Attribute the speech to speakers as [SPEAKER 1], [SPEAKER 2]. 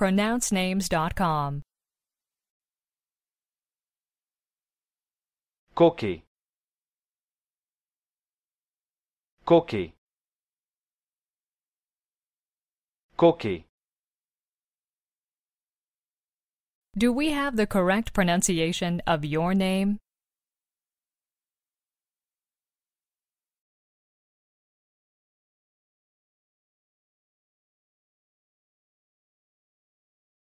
[SPEAKER 1] pronouncenames.com.
[SPEAKER 2] Cookie. Cookie. Cookie.
[SPEAKER 1] Do we have the correct pronunciation of your name?